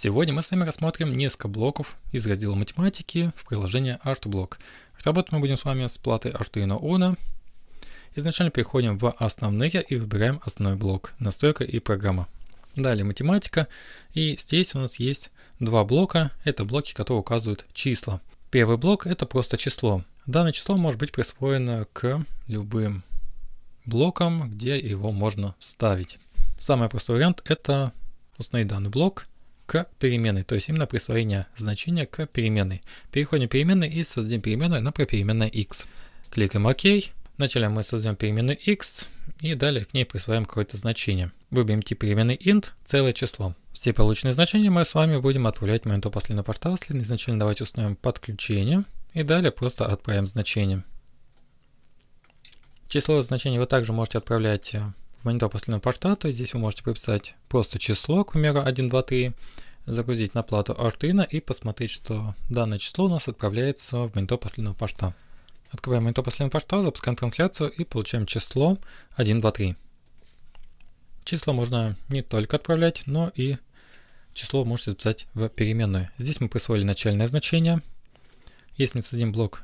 Сегодня мы с вами рассмотрим несколько блоков из раздела математики в приложении ArtBlock. Работать мы будем с вами с платой Arduino Uno. Изначально переходим в основные и выбираем основной блок, настройка и программа. Далее математика. И здесь у нас есть два блока. Это блоки, которые указывают числа. Первый блок это просто число. Данное число может быть присвоено к любым блокам, где его можно вставить. Самый простой вариант это установить данный блок – к переменной, то есть именно присвоение значения к переменной. Переходим к переменной и создадим переменную, например, переменная x. Кликаем ОК. Вначале мы создаем переменную x и далее к ней присваиваем какое-то значение. Выберем тип переменной int целое число. Все полученные значения мы с вами будем отправлять в моменту последнего портала. Следные значения давайте установим подключение и далее просто отправим значение. Число значения вы также можете отправлять э, монитор последнего порта, то здесь вы можете прописать просто число, к примеру, 1, 2, 3, загрузить на плату Arduino и посмотреть, что данное число у нас отправляется в монитор последнего порта. Открываем монитор последнего порта, запускаем трансляцию и получаем число 1, 2, 3. Число можно не только отправлять, но и число можете записать в переменную. Здесь мы присвоили начальное значение. Если мы создадим блок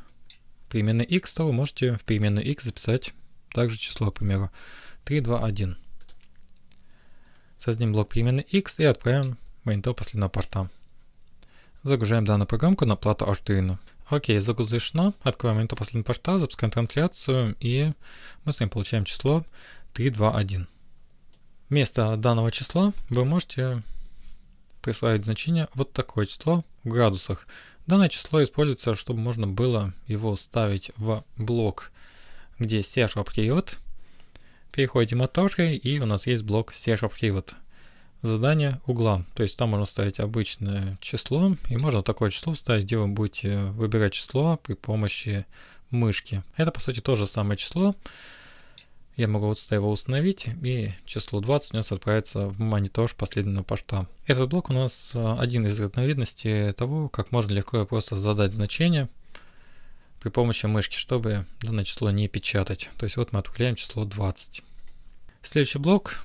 переменной x, то вы можете в переменную x записать также число, к примеру. 3, 2, 1. Создадим блок переменной x и отправим mainto последнего порта. Загружаем данную программку на плату Arduino. Окей, загрузочно. Открываем mainto последнего порта, запускаем трансляцию и мы с вами получаем число 3, 2, 1. Вместо данного числа вы можете присваивать значение вот такое число в градусах. Данное число используется, чтобы можно было его ставить в блок, где сервер приет Переходим от и у нас есть блок Server Pivot. Задание угла. То есть там можно ставить обычное число, и можно такое число вставить, где вы будете выбирать число при помощи мышки. Это, по сути, то же самое число. Я могу вот его установить, и число 20 у нас отправится в монитор последнего порта. Этот блок у нас э, один из разновидностей того, как можно легко просто задать значение при помощи мышки, чтобы данное число не печатать. То есть вот мы отправляем число 20. Следующий блок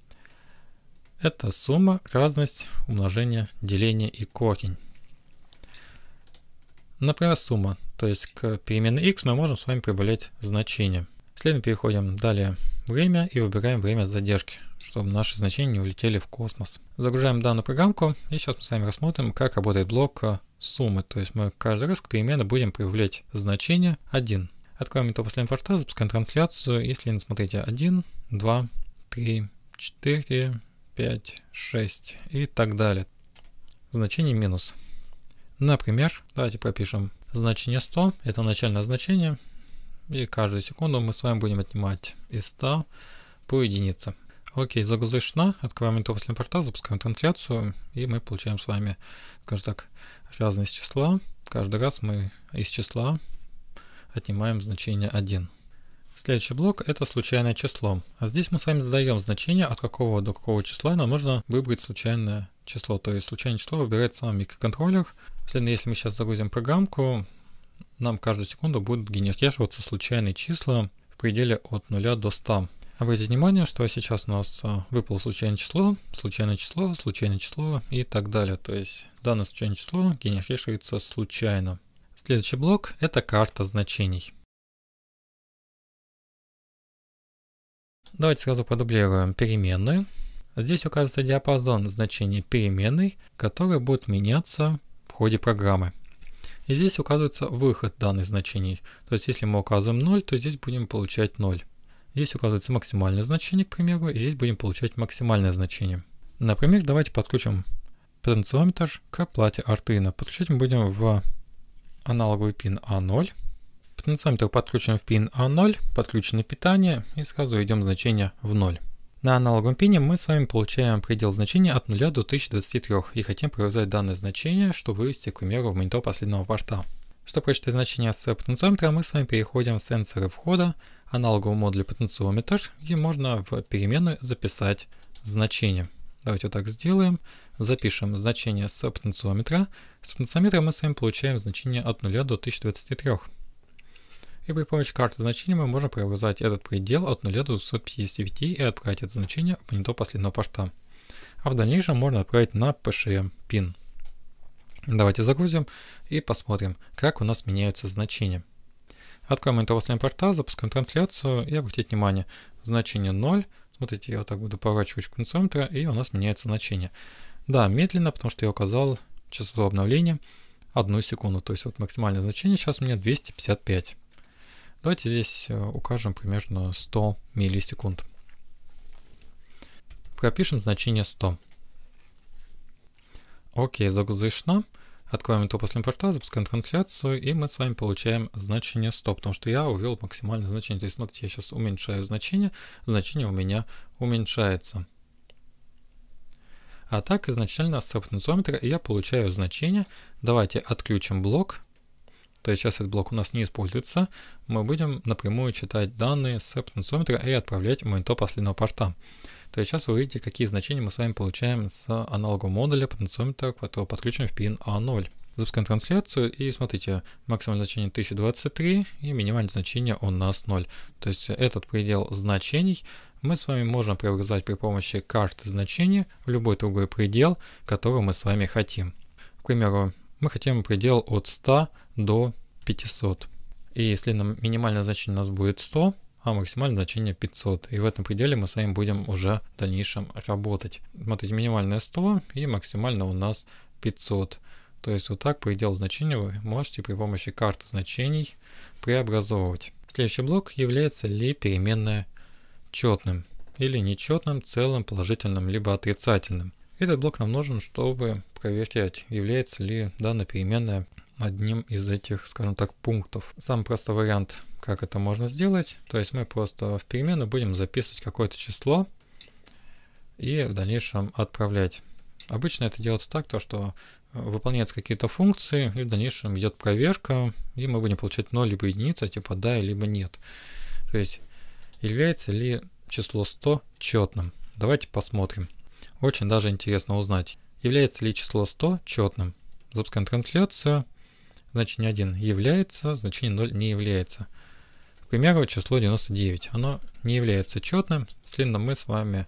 – это сумма, разность, умножение, деление и корень. Например, сумма, то есть к переменной x мы можем с вами прибавлять значение. Следом переходим далее время и выбираем время задержки, чтобы наши значения не улетели в космос. Загружаем данную программку и сейчас мы с вами рассмотрим, как работает блок э, суммы. То есть мы каждый раз к переменной будем прибавлять значение 1. Откроем это после инфорта, запускаем трансляцию если не смотрите, 1, 2, 3, 4, 5, 6 и так далее. Значение минус. Например, давайте пропишем значение 100, это начальное значение, и каждую секунду мы с вами будем отнимать из 100 по единице. Окей, загрузочно, открываем интро после запускаем трансляцию, и мы получаем с вами, скажем так, разность числа. Каждый раз мы из числа отнимаем значение 1. Следующий блок – это случайное число. А здесь мы с вами задаем значение, от какого до какого числа нам нужно выбрать случайное число. То есть случайное число выбирается на микроконтроллер. Следовательно, если мы сейчас загрузим программку, нам каждую секунду будут генерироваться случайные числа в пределе от 0 до 100. Обратите внимание, что сейчас у нас а, выпало случайное число, случайное число, случайное число и так далее. То есть данное случайное число генерируется случайно. Следующий блок – это карта значений. Давайте сразу продублируем переменную. Здесь указывается диапазон значения переменной, который будет меняться в ходе программы. И здесь указывается выход данных значений. То есть если мы указываем 0, то здесь будем получать 0. Здесь указывается максимальное значение, к примеру, и здесь будем получать максимальное значение. Например, давайте подключим потенциометр к плате Arduino. Подключать мы будем в аналоговый пин А0. Потенциометр подключен в пин А0, подключено питание и сразу идем значение в 0. На аналоговом пине мы с вами получаем предел значения от 0 до 1023 и хотим привязать данное значение, чтобы вывести, к примеру, в монитор последнего порта. Чтобы прочитать значение с потенциометра, мы с вами переходим в сенсоры входа, аналоговый модуль потенциометр, и можно в переменную записать значение. Давайте вот так сделаем. Запишем значение с потенциометра. С потенциометра мы с вами получаем значение от 0 до 1023 и при помощи карты значений мы можем привязать этот предел от 0 до 259 и отправить это значение в монитор последнего порта. А в дальнейшем можно отправить на PSHM эм пин. Давайте загрузим и посмотрим, как у нас меняются значения. Откроем монитор последнего порта, запускаем трансляцию и обратите внимание, значение 0. Смотрите, я вот так буду поворачивать ручку центра и у нас меняется значение. Да, медленно, потому что я указал частоту обновления одну секунду. То есть вот максимальное значение сейчас у меня 255. Давайте здесь э, укажем примерно 100 миллисекунд. Пропишем значение 100. Окей, загрузочно. Откроем это после импорта, запускаем трансляцию, и мы с вами получаем значение 100, потому что я увел максимальное значение. То есть, смотрите, я сейчас уменьшаю значение, значение у меня уменьшается. А так изначально с сабнадзометра я получаю значение. Давайте отключим блок то есть сейчас этот блок у нас не используется, мы будем напрямую читать данные с потенциометра и отправлять в монитор последнего порта. То есть сейчас вы увидите, какие значения мы с вами получаем с аналогового модуля потенциометра, который подключен в пин А0. Запускаем трансляцию и смотрите, максимальное значение 1023 и минимальное значение у нас 0. То есть этот предел значений мы с вами можем преобразовать при помощи карты значений в любой другой предел, который мы с вами хотим. К примеру, мы хотим предел от 100 до 500. И если нам минимальное значение у нас будет 100, а максимальное значение 500. И в этом пределе мы с вами будем уже в дальнейшем работать. Смотрите, минимальное 100 и максимально у нас 500. То есть вот так предел значения вы можете при помощи карты значений преобразовывать. Следующий блок является ли переменная четным или нечетным, целым, положительным, либо отрицательным. Этот блок нам нужен, чтобы проверять, является ли данная переменная одним из этих, скажем так, пунктов. Самый простой вариант, как это можно сделать, то есть мы просто в переменную будем записывать какое-то число и в дальнейшем отправлять. Обычно это делается так, то что э, выполняются какие-то функции, и в дальнейшем идет проверка, и мы будем получать 0 либо единица, типа да, либо нет. То есть является ли число 100 четным. Давайте посмотрим. Очень даже интересно узнать, является ли число 100 четным. Запускаем трансляцию. Значение 1 является, значение 0 не является. К примеру, число 99. Оно не является четным, следовательно, мы с вами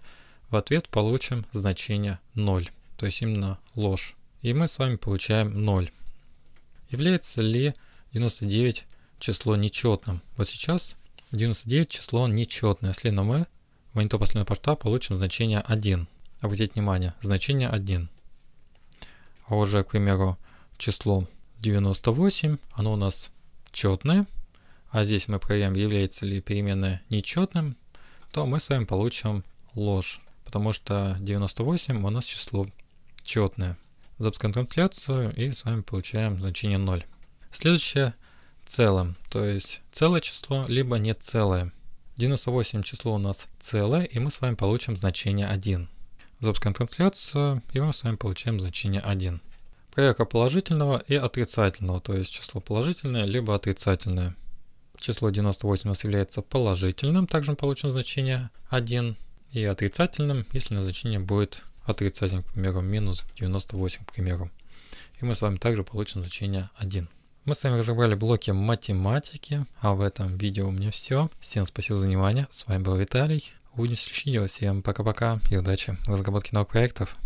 в ответ получим значение 0. То есть именно ложь. И мы с вами получаем 0. Является ли 99 число нечетным? Вот сейчас 99 число нечетное. Следовательно, мы в монитор последнего порта получим значение 1 обратить внимание, значение 1. А уже, к примеру, число 98, оно у нас четное, а здесь мы проверяем, является ли переменная нечетным, то мы с вами получим ложь, потому что 98 у нас число четное. Запускаем трансляцию и с вами получаем значение 0. Следующее целым, то есть целое число, либо не целое. 98 число у нас целое, и мы с вами получим значение 1. Запускаем трансляцию, и мы с вами получаем значение 1. Проверка положительного и отрицательного, то есть число положительное либо отрицательное. Число 98 у нас является положительным, также мы получим значение 1. И отрицательным, если значение будет отрицательным, к примеру, минус 98, к примеру. И мы с вами также получим значение 1. Мы с вами разобрали блоки математики, а в этом видео у меня все. Всем спасибо за внимание, с вами был Виталий. Будем следить за всем. Пока-пока и удачи в разработке новых проектов.